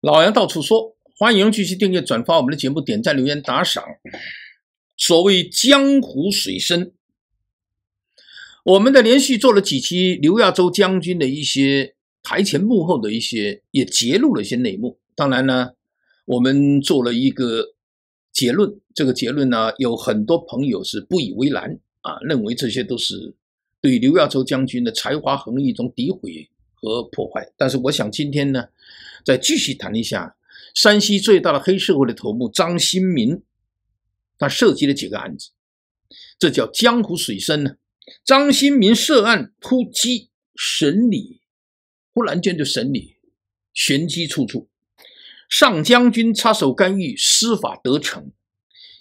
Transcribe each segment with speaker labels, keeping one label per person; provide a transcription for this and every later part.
Speaker 1: 老杨到处说，欢迎继续订阅、转发我们的节目，点赞、留言、打赏。所谓江湖水深，我们的连续做了几期刘亚洲将军的一些台前幕后的一些，也揭露了一些内幕。当然呢，我们做了一个结论，这个结论呢，有很多朋友是不以为然啊，认为这些都是对刘亚洲将军的才华横溢中一种诋毁。和破坏，但是我想今天呢，再继续谈一下山西最大的黑社会的头目张新民，他涉及了几个案子，这叫江湖水深呢。张新民涉案突击审理，忽然间就审理，玄机处处。上将军插手干预司法得逞，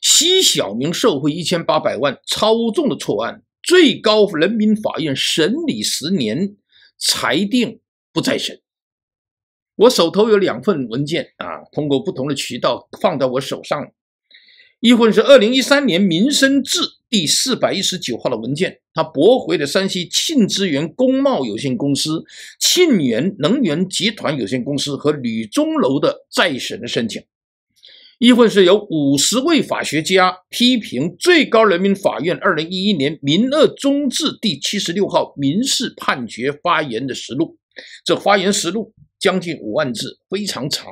Speaker 1: 西小明受贿一千八百万，操纵的错案。最高人民法院审理十年。裁定不再审。我手头有两份文件啊，通过不同的渠道放到我手上，一份是二零一三年民生字第四百一十九号的文件，他驳回了山西沁之源工贸有限公司、沁源能源集团有限公司和吕中楼的再审的申请。一份是由五十位法学家批评最高人民法院二零一一年民二终字第七十六号民事判决发言的实录，这发言实录将近五万字，非常长。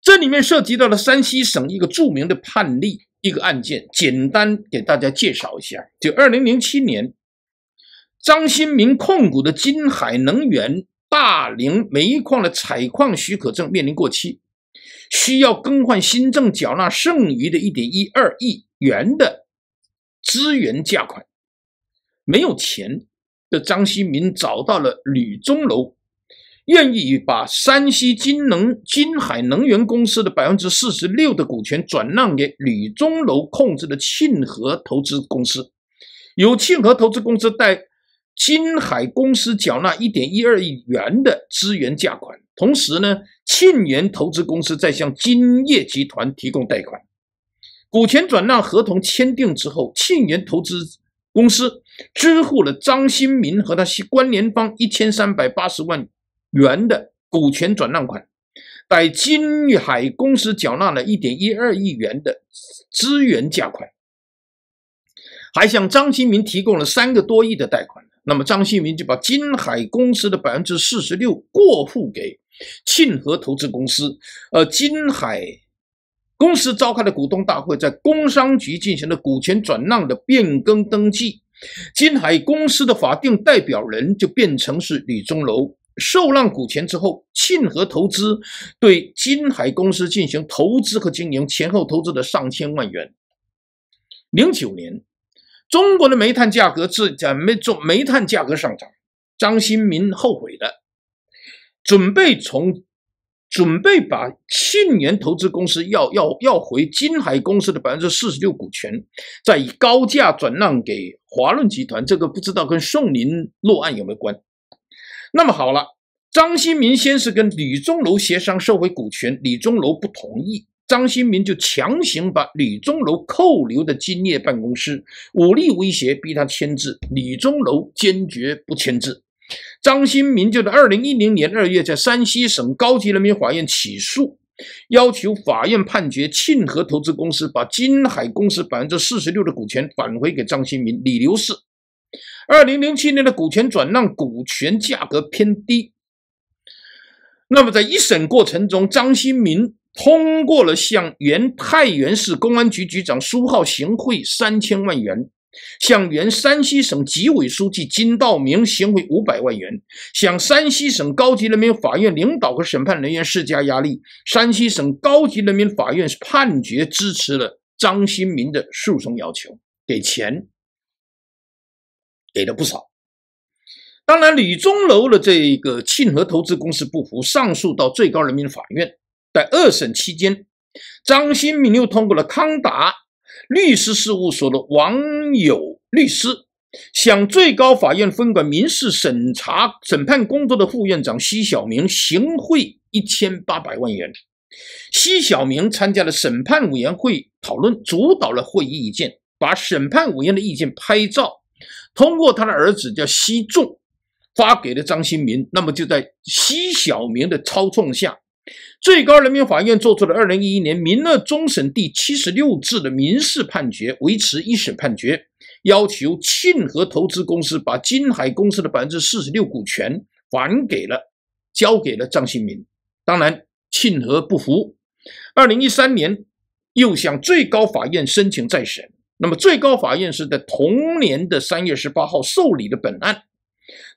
Speaker 1: 这里面涉及到了山西省一个著名的判例，一个案件，简单给大家介绍一下。就二零零七年，张新民控股的金海能源大岭煤矿的采矿许可证面临过期。需要更换新政缴纳剩余的一点一二亿元的资源价款。没有钱的张新民找到了吕中楼，愿意把山西金能金海能源公司的百分之四十六的股权转让给吕中楼控制的庆和投资公司，由庆和投资公司代金海公司缴纳一点一二亿元的资源价款。同时呢。庆元投资公司在向金业集团提供贷款，股权转让合同签订之后，庆元投资公司支付了张新民和他系关联方一千三百八十万元的股权转让款，在金海公司缴纳了一点一二亿元的资源价款，还向张新民提供了三个多亿的贷款。那么张新民就把金海公司的百分之四十六过户给。庆和投资公司，呃，金海公司召开的股东大会，在工商局进行了股权转让的变更登记，金海公司的法定代表人就变成是李钟楼。受让股权之后，庆和投资对金海公司进行投资和经营，前后投资的上千万元。零九年，中国的煤炭价格自怎煤中煤炭价格上涨，张新民后悔了。准备从准备把信源投资公司要要要回金海公司的百分之四十六股权，再以高价转让给华润集团。这个不知道跟宋林落案有没有关？那么好了，张新民先是跟李宗楼协商收回股权，李宗楼不同意，张新民就强行把李宗楼扣留的金业办公室武力威胁，逼他签字。李宗楼坚决不签字。张新民就在二零一零年二月，在山西省高级人民法院起诉，要求法院判决沁和投资公司把金海公司百分之四十六的股权返回给张新民、李刘氏。二零零七年的股权转让，股权价格偏低。那么，在一审过程中，张新民通过了向原太原市公安局局长苏浩行贿三千万元。向原山西省纪委书记金道明行贿五百万元，向山西省高级人民法院领导和审判人员施加压力。山西省高级人民法院判决支持了张新民的诉讼要求，给钱给了不少。当然，李宗楼的这个庆和投资公司不服，上诉到最高人民法院。在二审期间，张新民又通过了康达。律师事务所的王友律师向最高法院分管民事审查审判工作的副院长奚晓明行贿一千八百万元。奚晓明参加了审判委员会讨论，主导了会议意见，把审判委员的意见拍照，通过他的儿子叫奚仲发给了张新民。那么就在奚晓明的操纵下。最高人民法院作出了二零一一年民二终审第七十六次的民事判决，维持一审判决，要求庆和投资公司把金海公司的百分之四十六股权还给了交给了张新民。当然，庆和不服，二零一三年又向最高法院申请再审。那么，最高法院是在同年的三月十八号受理的本案。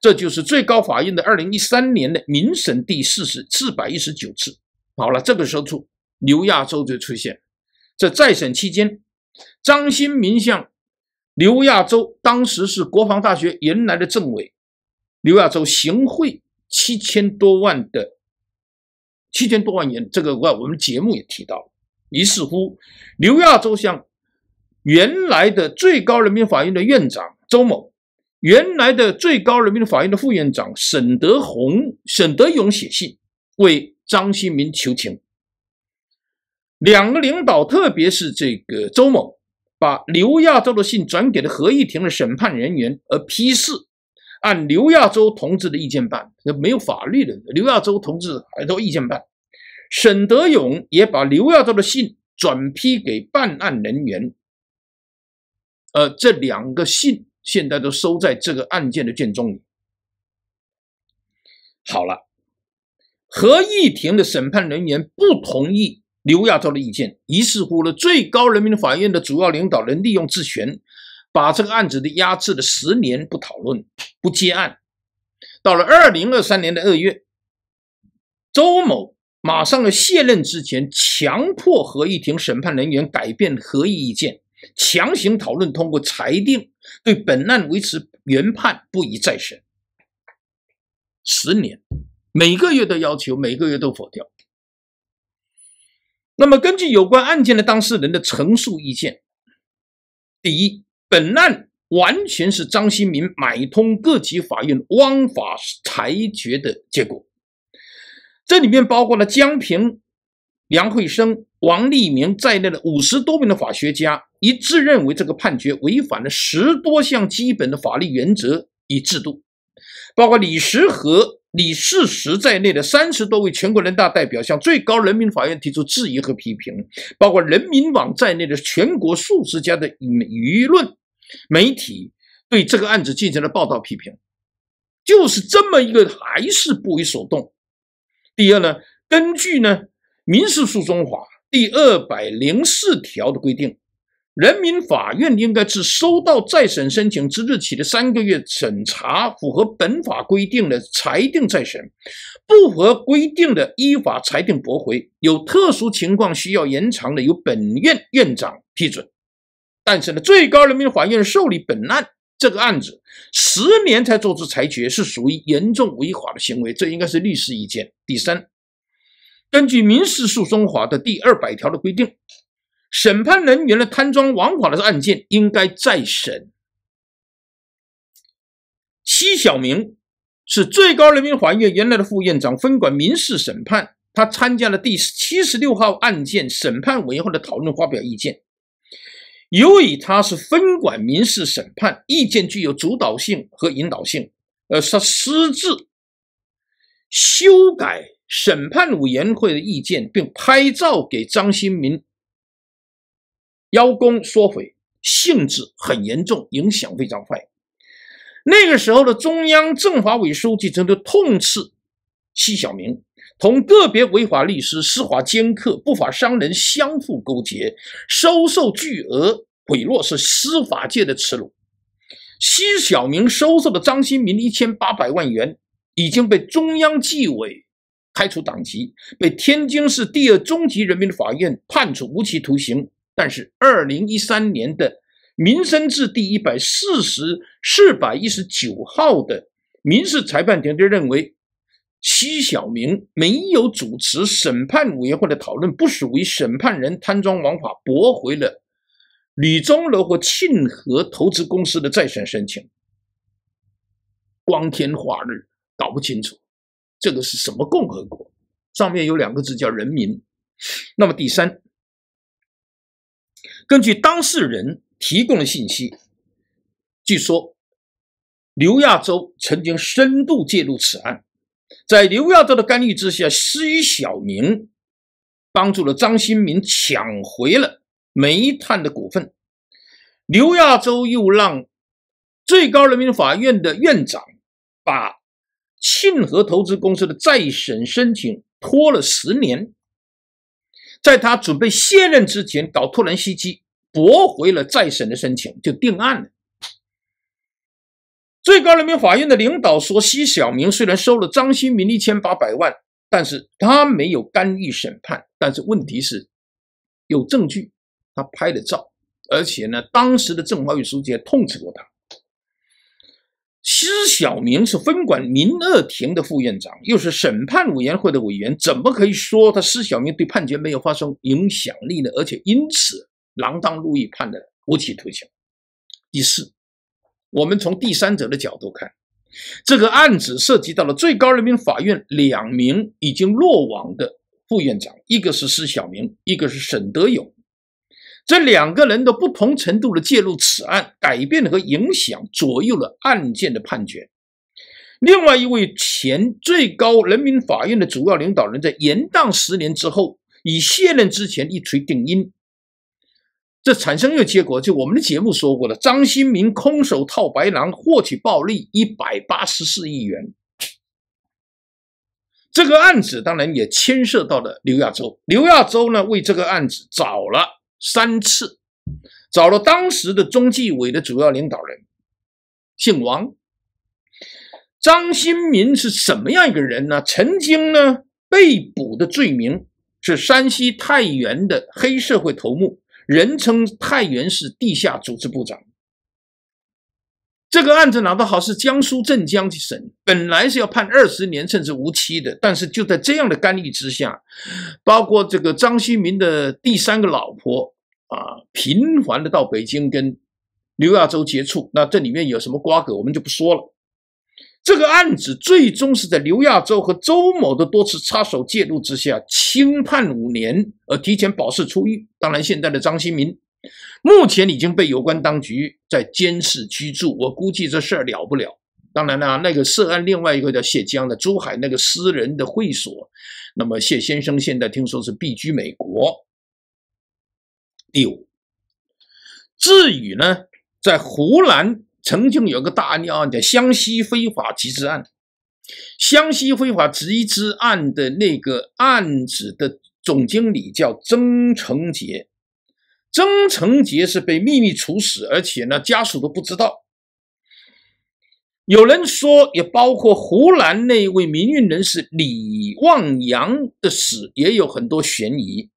Speaker 1: 这就是最高法院的二零一三年的民审第四十四百一十九次。好了，这个时候出刘亚洲就出现，在再审期间，张新民向刘亚洲，当时是国防大学原来的政委，刘亚洲行贿七千多万的，七千多万元，这个我我们节目也提到了。于是乎，刘亚洲向原来的最高人民法院的院长周某。原来的最高人民法院的副院长沈德宏、沈德勇写信为张新民求情，两个领导，特别是这个周某，把刘亚洲的信转给了合议庭的审判人员，而批示按刘亚洲同志的意见办，那没有法律的，刘亚洲同志还都意见办。沈德勇也把刘亚洲的信转批给办案人员，呃，这两个信。现在都收在这个案件的卷宗里。好了，合议庭的审判人员不同意刘亚洲的意见，于是乎呢，最高人民法院的主要领导人利用职权，把这个案子的压制了十年，不讨论，不结案。到了二零二三年的二月，周某马上要卸任之前，强迫合议庭审判人员改变合议意见。强行讨论通过裁定对本案维持原判，不宜再审。十年，每个月都要求，每个月都否掉。那么根据有关案件的当事人的陈述意见，第一，本案完全是张新民买通各级法院枉法裁决的结果，这里面包括了江平。梁慧生、王利明在内的五十多名的法学家一致认为，这个判决违反了十多项基本的法律原则与制度。包括李时和李世石在内的三十多位全国人大代表向最高人民法院提出质疑和批评。包括人民网在内的全国数十家的舆论媒体对这个案子进行了报道批评。就是这么一个，还是不为所动。第二呢，根据呢。民事诉讼法第二百零四条的规定，人民法院应该自收到再审申请之日起的三个月审查，符合本法规定的裁定再审，不合规定的依法裁定驳回。有特殊情况需要延长的，由本院院长批准。但是呢，最高人民法院受理本案这个案子十年才做出裁决，是属于严重违法的行为，这应该是律师意见。第三。根据《民事诉讼法》的第二百条的规定，审判人员的贪赃枉法的案件应该再审。戚小明是最高人民法院原来的副院长，分管民事审判，他参加了第七十六号案件审判委员会的讨论，发表意见。由于他是分管民事审判，意见具有主导性和引导性，呃，他私自修改。审判委员会的意见，并拍照给张新民邀功说回，性质很严重，影响非常坏。那个时候的中央政法委书记曾经痛斥：奚小明同个别违法律师、司法掮客、不法商人相互勾结，收受巨额贿赂，是司法界的耻辱。奚小明收受的张新民一千八百万元，已经被中央纪委。开除党籍，被天津市第二中级人民法院判处无期徒刑。但是，二零一三年的民生字第一百四十四百一十九号的民事裁判庭就认为，戚晓明没有主持审判委员会的讨论，不属于审判人贪赃枉法，驳回了李宗楼和庆和投资公司的再审申请。光天化日，搞不清楚。这个是什么共和国？上面有两个字叫“人民”。那么第三，根据当事人提供的信息，据说刘亚洲曾经深度介入此案，在刘亚洲的干预之下，施小明帮助了张新民抢回了煤炭的股份。刘亚洲又让最高人民法院的院长把。庆和投资公司的再审申请拖了十年，在他准备卸任之前，搞突然袭击，驳回了再审的申请，就定案了。最高人民法院的领导说，奚晓明虽然收了张新民一千八百万，但是他没有干预审判。但是问题是，有证据，他拍了照，而且呢，当时的政法委书记痛斥过他。施小明是分管民二庭的副院长，又是审判委员会的委员，怎么可以说他施小明对判决没有发生影响力呢？而且因此锒铛入狱，判的无期徒刑。第四，我们从第三者的角度看，这个案子涉及到了最高人民法院两名已经落网的副院长，一个是施小明，一个是沈德勇。这两个人的不同程度的介入此案，改变和影响，左右了案件的判决。另外一位前最高人民法院的主要领导人在延宕十年之后，以卸任之前一锤定音，这产生个结果。就我们的节目说过了，张新民空手套白狼获取暴利一百八十四亿元。这个案子当然也牵涉到了刘亚洲。刘亚洲呢，为这个案子找了。三次找了当时的中纪委的主要领导人，姓王。张新民是什么样一个人呢？曾经呢？被捕的罪名是山西太原的黑社会头目，人称太原市地下组织部长。这个案子拿得好是江苏镇江去审，本来是要判二十年甚至无期的，但是就在这样的干预之下，包括这个张新民的第三个老婆啊，频繁的到北京跟刘亚洲接触，那这里面有什么瓜葛，我们就不说了。这个案子最终是在刘亚洲和周某的多次插手介入之下，轻判五年而提前保释出狱。当然，现在的张新民。目前已经被有关当局在监视居住，我估计这事儿了不了。当然了，那个涉案另外一个叫谢江的，珠海那个私人的会所，那么谢先生现在听说是避居美国。第五，至于呢，在湖南曾经有个大案例案，叫湘西非法集资案。湘西非法集资案的那个案子的总经理叫曾成杰。曾成杰是被秘密处死，而且呢，家属都不知道。有人说，也包括湖南那位民运人士李旺阳的死，也有很多悬疑。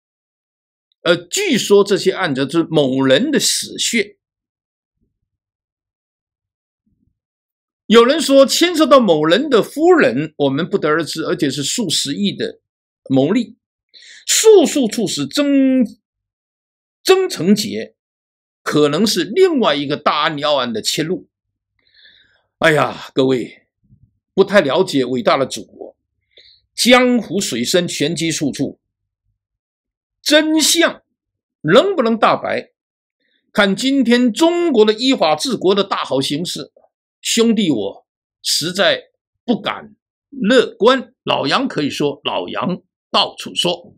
Speaker 1: 呃，据说这些案子是某人的死穴。有人说牵涉到某人的夫人，我们不得而知，而且是数十亿的牟利，数数处是曾。曾成杰可能是另外一个大安要奥案的切入。哎呀，各位不太了解伟大的祖国，江湖水深，玄机处处，真相能不能大白？看今天中国的依法治国的大好形势，兄弟我实在不敢乐观。老杨可以说，老杨到处说。